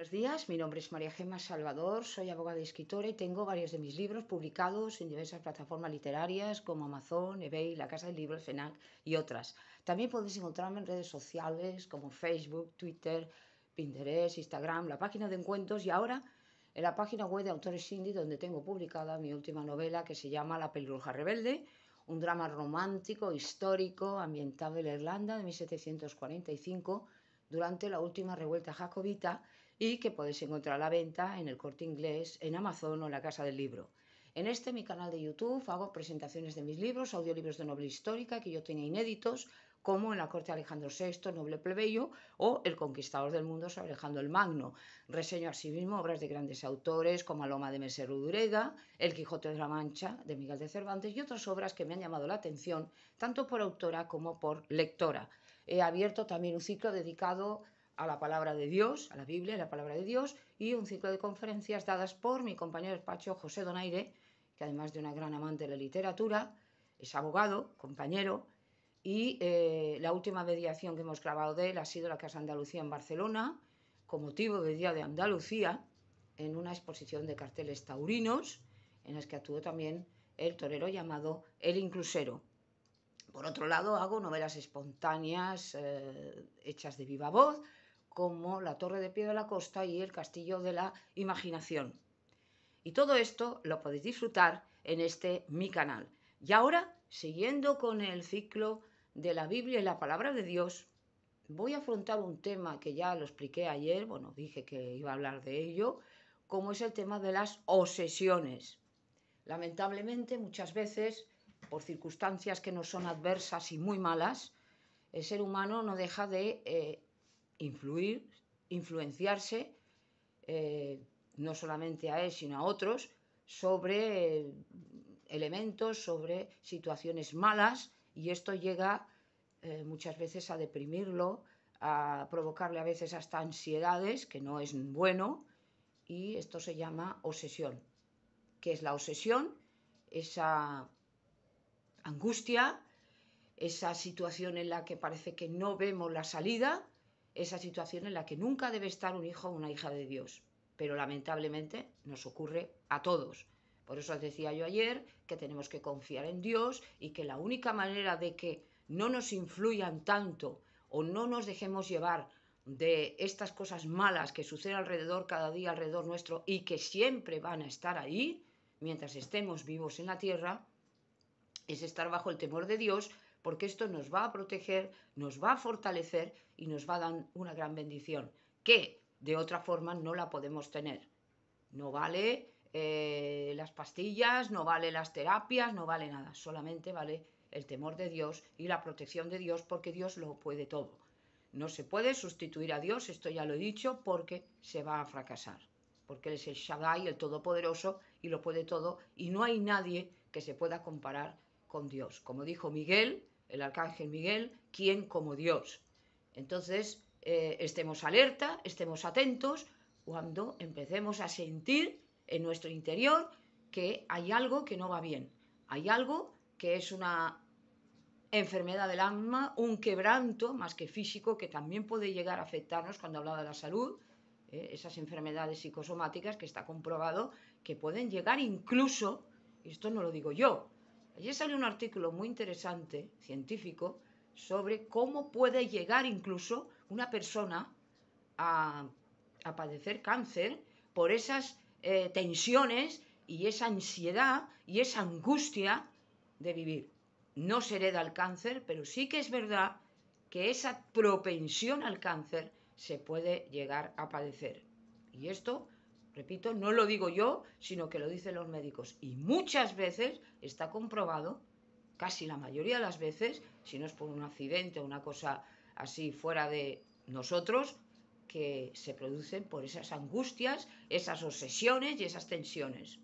Buenos días, mi nombre es María Gemma Salvador, soy abogada y escritora y tengo varios de mis libros publicados en diversas plataformas literarias como Amazon, eBay, La Casa del Libro, el FENAC y otras. También podéis encontrarme en redes sociales como Facebook, Twitter, Pinterest, Instagram, la página de encuentros y ahora en la página web de Autores Indie donde tengo publicada mi última novela que se llama La pelirroja rebelde, un drama romántico, histórico, ambientado en la Irlanda de 1745 durante la última revuelta jacobita y que podéis encontrar a la venta en el corte inglés, en Amazon o en la Casa del Libro. En este, mi canal de YouTube, hago presentaciones de mis libros, audiolibros de noble histórica que yo tenía inéditos, como en la corte de Alejandro VI, noble plebeyo, o El conquistador del mundo sobre Alejandro el Magno. Reseño asimismo obras de grandes autores como Aloma de Mesero El Quijote de la Mancha de Miguel de Cervantes y otras obras que me han llamado la atención, tanto por autora como por lectora. He abierto también un ciclo dedicado a la palabra de Dios, a la Biblia, a la palabra de Dios, y un ciclo de conferencias dadas por mi compañero despacho José Donaire, que además de una gran amante de la literatura, es abogado, compañero, y eh, la última mediación que hemos grabado de él ha sido la Casa Andalucía en Barcelona, con motivo del Día de Andalucía, en una exposición de carteles taurinos, en las que actuó también el torero llamado El Inclusero. Por otro lado, hago novelas espontáneas eh, hechas de viva voz, como la Torre de Piedra de la Costa y el Castillo de la Imaginación. Y todo esto lo podéis disfrutar en este mi canal. Y ahora, siguiendo con el ciclo de la Biblia y la palabra de Dios, voy a afrontar un tema que ya lo expliqué ayer, bueno, dije que iba a hablar de ello, como es el tema de las obsesiones. Lamentablemente, muchas veces, por circunstancias que no son adversas y muy malas, el ser humano no deja de eh, influir, influenciarse, eh, no solamente a él, sino a otros, sobre eh, elementos, sobre situaciones malas, y esto llega eh, muchas veces a deprimirlo, a provocarle a veces hasta ansiedades, que no es bueno, y esto se llama obsesión. que es la obsesión? Esa angustia, esa situación en la que parece que no vemos la salida, esa situación en la que nunca debe estar un hijo o una hija de Dios. Pero lamentablemente nos ocurre a todos. Por eso decía yo ayer que tenemos que confiar en Dios y que la única manera de que no nos influyan tanto o no nos dejemos llevar de estas cosas malas que suceden alrededor cada día alrededor nuestro y que siempre van a estar ahí mientras estemos vivos en la tierra es estar bajo el temor de Dios, porque esto nos va a proteger, nos va a fortalecer y nos va a dar una gran bendición, que de otra forma no la podemos tener. No vale eh, las pastillas, no vale las terapias, no vale nada, solamente vale el temor de Dios y la protección de Dios porque Dios lo puede todo. No se puede sustituir a Dios, esto ya lo he dicho, porque se va a fracasar, porque Él es el Shaddai, el Todopoderoso, y lo puede todo, y no hay nadie que se pueda comparar con Dios. Como dijo Miguel, el arcángel Miguel, quien como Dios. Entonces, eh, estemos alerta, estemos atentos cuando empecemos a sentir en nuestro interior que hay algo que no va bien, hay algo que es una enfermedad del alma, un quebranto más que físico que también puede llegar a afectarnos cuando hablaba de la salud, eh, esas enfermedades psicosomáticas que está comprobado que pueden llegar incluso, esto no lo digo yo, ya salió un artículo muy interesante, científico, sobre cómo puede llegar incluso una persona a, padecer cáncer por esas eh, tensiones y esa ansiedad y esa angustia de vivir. No se hereda el cáncer, pero sí que es verdad que esa propensión al cáncer se puede llegar a padecer. Y esto repito, no lo digo yo, sino que lo dicen los médicos. Y muchas veces está comprobado, casi la mayoría de las veces, si no es por un accidente o una cosa así fuera de nosotros, que se producen por esas angustias, esas obsesiones y esas tensiones.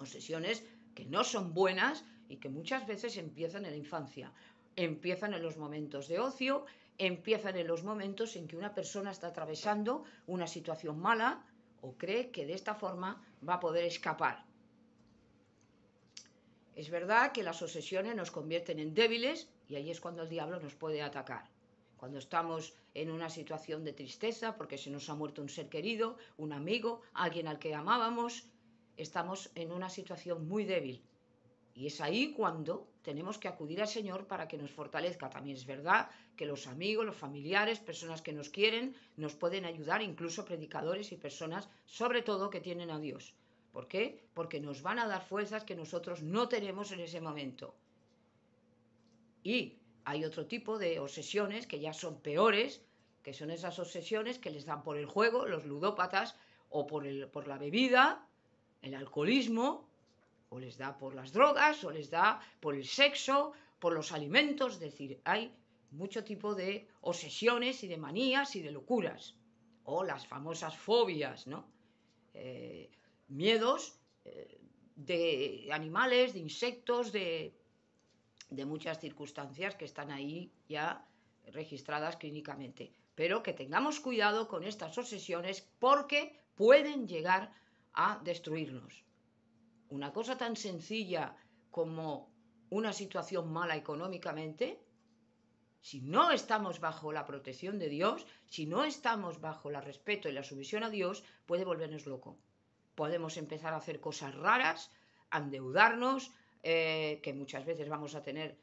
Obsesiones que no son buenas y que muchas veces empiezan en la infancia, empiezan en los momentos de ocio, empiezan en los momentos en que una persona está atravesando una situación mala, o cree que de esta forma va a poder escapar. Es verdad que las obsesiones nos convierten en débiles y ahí es cuando el diablo nos puede atacar. Cuando estamos en una situación de tristeza porque se nos ha muerto un ser querido, un amigo, alguien al que amábamos, estamos en una situación muy débil y es ahí cuando tenemos que acudir al Señor para que nos fortalezca. También es verdad que los amigos, los familiares, personas que nos quieren, nos pueden ayudar, incluso predicadores y personas, sobre todo, que tienen a Dios. ¿Por qué? Porque nos van a dar fuerzas que nosotros no tenemos en ese momento. Y hay otro tipo de obsesiones que ya son peores, que son esas obsesiones que les dan por el juego, los ludópatas, o por, por la bebida, el alcoholismo, o les da por las drogas, o les da por el sexo, por los alimentos, es decir, hay mucho tipo de obsesiones y de manías y de locuras, o las famosas fobias, ¿no? Eh, miedos eh, de animales, de insectos, de muchas circunstancias que están ahí ya registradas clínicamente. Pero que tengamos cuidado con estas obsesiones porque pueden llegar a destruirnos una cosa tan sencilla como una situación mala económicamente, si no estamos bajo la protección de Dios, si no estamos bajo el respeto y la sumisión a Dios, puede volvernos loco. Podemos empezar a hacer cosas raras, a endeudarnos, eh, que muchas veces vamos a tener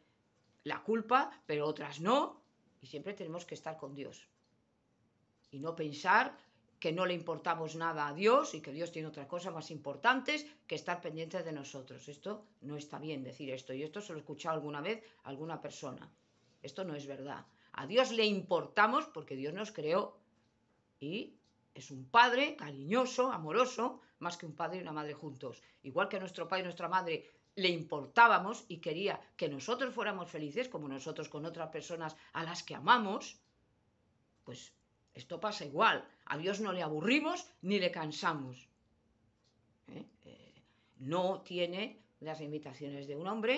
la culpa, pero otras no, y siempre tenemos que estar con Dios. Y no pensar que no le importamos nada a Dios y que Dios tiene otras cosas más importantes que estar pendientes de nosotros. Esto no está bien decir esto. Y esto se lo he escuchado alguna vez a alguna persona. Esto no es verdad. A Dios le importamos porque Dios nos creó y es un padre cariñoso, amoroso, más que un padre y una madre juntos. Igual que a nuestro padre y nuestra madre le importábamos y quería que nosotros fuéramos felices como nosotros con otras personas a las que amamos, pues esto pasa igual. A Dios no le aburrimos ni le cansamos. ¿Eh? Eh, no tiene las invitaciones de un hombre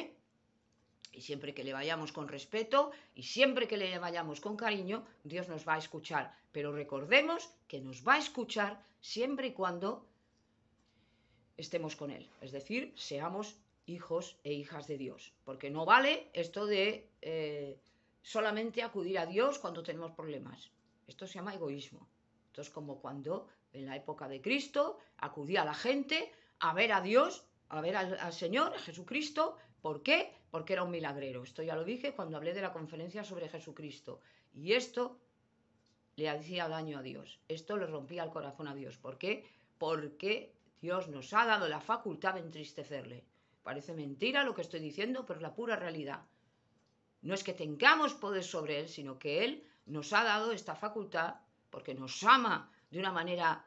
y siempre que le vayamos con respeto y siempre que le vayamos con cariño, Dios nos va a escuchar. Pero recordemos que nos va a escuchar siempre y cuando estemos con Él. Es decir, seamos hijos e hijas de Dios. Porque no vale esto de eh, solamente acudir a Dios cuando tenemos problemas. Esto se llama egoísmo. Esto es como cuando en la época de Cristo acudía la gente a ver a Dios, a ver al, Señor, a Jesucristo. ¿Por qué? Porque era un milagrero. Esto ya lo dije cuando hablé de la conferencia sobre Jesucristo. Y esto le hacía daño a Dios. Esto le rompía el corazón a Dios. ¿Por qué? Porque Dios nos ha dado la facultad de entristecerle. Parece mentira lo que estoy diciendo, pero es la pura realidad. No es que tengamos poder sobre Él, sino que Él nos ha dado esta facultad porque nos ama de una manera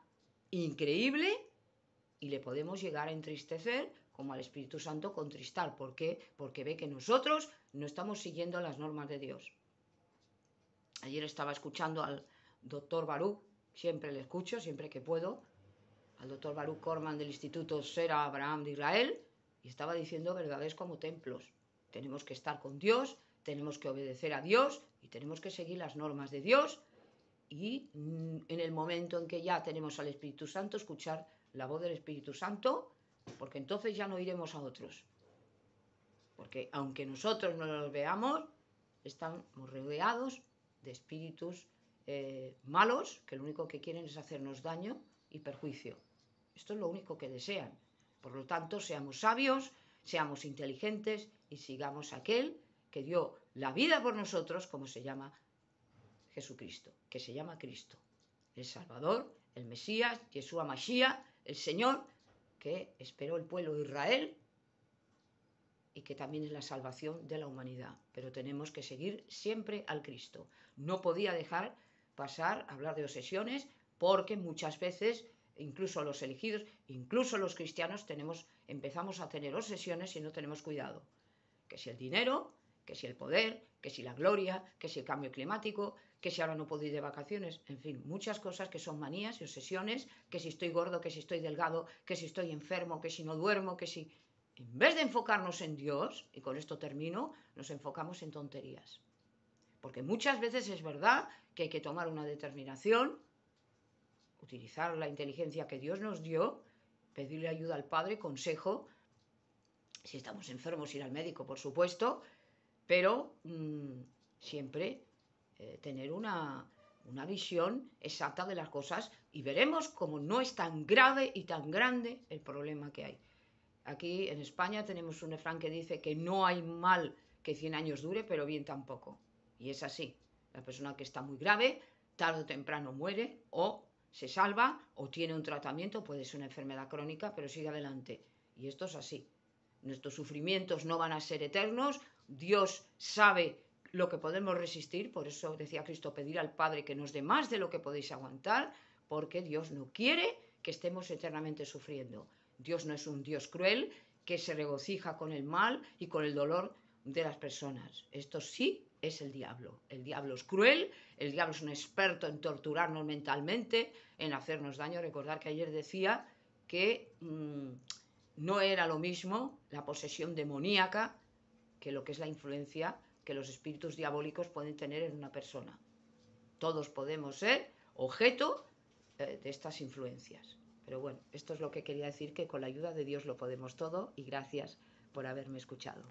increíble y le podemos llegar a entristecer como al Espíritu Santo contristar. ¿Por Porque ve que nosotros no estamos siguiendo las normas de Dios. Ayer estaba escuchando al doctor Baruch, siempre le escucho, siempre que puedo, al doctor Baruch Corman del Instituto Sera Abraham de Israel, y estaba diciendo verdades como templos. Tenemos que estar con Dios, tenemos que obedecer a Dios y tenemos que seguir las normas de Dios y mm, en el momento en que ya tenemos al Espíritu Santo, escuchar la voz del Espíritu Santo, porque entonces ya no iremos a otros. Porque aunque nosotros no los veamos, estamos rodeados de espíritus eh, malos que lo único que quieren es hacernos daño y perjuicio. Esto es lo único que desean. Por lo tanto, seamos sabios, seamos inteligentes y sigamos aquel que dio la vida por nosotros, como se llama Jesucristo, que se llama Cristo, el Salvador, el Mesías, Yeshua Mashiach, el Señor, que esperó el pueblo de Israel y que también es la salvación de la humanidad. Pero tenemos que seguir siempre al Cristo. No podía dejar pasar, hablar de obsesiones, porque muchas veces, incluso los elegidos, incluso los cristianos, tenemos, empezamos a tener obsesiones y no tenemos cuidado. Que si el dinero, que si el poder, que si la gloria, que si el cambio climático, que si ahora no puedo ir de vacaciones, en fin, muchas cosas que son manías y obsesiones, que si estoy gordo, que si estoy delgado, que si estoy enfermo, que si no duermo, que si... En vez de enfocarnos en Dios, y con esto termino, nos enfocamos en tonterías. Porque muchas veces es verdad que hay que tomar una determinación, utilizar la inteligencia que Dios nos dio, pedirle ayuda al Padre, consejo, si estamos enfermos ir al médico, por supuesto, pero mm, siempre eh, tener una, una visión exacta de las cosas y veremos cómo no es tan grave y tan grande el problema que hay. Aquí en España tenemos un refrán que dice que no hay mal que 100 años dure, pero bien tampoco. Y es así. La persona que está muy grave, tarde o temprano muere o se salva o tiene un tratamiento, puede ser una enfermedad crónica, pero sigue adelante. Y esto es así. Nuestros sufrimientos no van a ser eternos, Dios sabe lo que podemos resistir, por eso decía Cristo, pedir al Padre que nos dé más de lo que podéis aguantar, porque Dios no quiere que estemos eternamente sufriendo. Dios no es un Dios cruel que se regocija con el mal y con el dolor de las personas. Esto sí es el diablo. El diablo es cruel, el diablo es un experto en torturarnos mentalmente, en hacernos daño. Recordar que ayer decía que mm, no era lo mismo la posesión demoníaca que lo que es la influencia que los espíritus diabólicos pueden tener en una persona. Todos podemos ser objeto eh, de estas influencias. Pero bueno, esto es lo que quería decir, que con la ayuda de Dios lo podemos todo y gracias por haberme escuchado.